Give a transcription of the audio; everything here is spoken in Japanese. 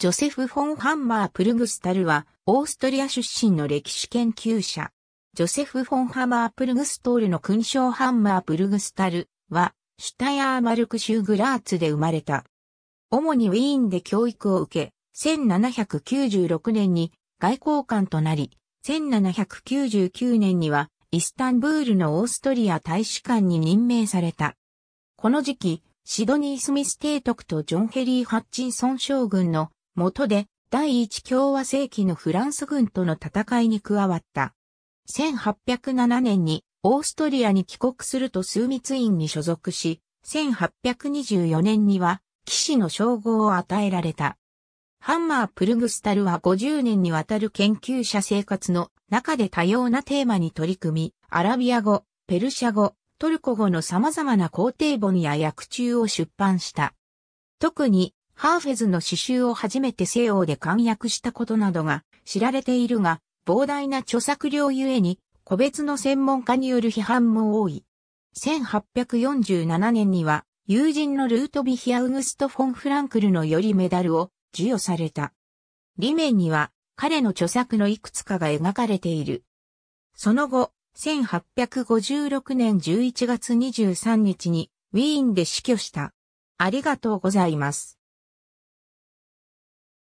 ジョセフ・フォン・ハンマー・プルグスタルは、オーストリア出身の歴史研究者。ジョセフ・フォン・ハマー・プルグストールの勲章ハンマー・プルグスタルは、シュタヤーマルク州グラーツで生まれた。主にウィーンで教育を受け、1796年に外交官となり、1799年にはイスタンブールのオーストリア大使館に任命された。この時期、シドニー・スミス提督とジョン・ヘリー・ハッチンソン将軍の元で第一共和世紀のフランス軍との戦いに加わった。1807年にオーストリアに帰国すると枢密院に所属し、1824年には騎士の称号を与えられた。ハンマー・プルグスタルは50年にわたる研究者生活の中で多様なテーマに取り組み、アラビア語、ペルシャ語、トルコ語の様々な肯定本や薬中を出版した。特にハーフェズの詩集を初めて西洋で簡約したことなどが知られているが、膨大な著作量ゆえに、個別の専門家による批判も多い。1847年には、友人のルートビヒ・アウグスト・フォン・フランクルのよりメダルを授与された。裏面には、彼の著作のいくつかが描かれている。その後、1856年11月23日にウィーンで死去した。ありがとうございます。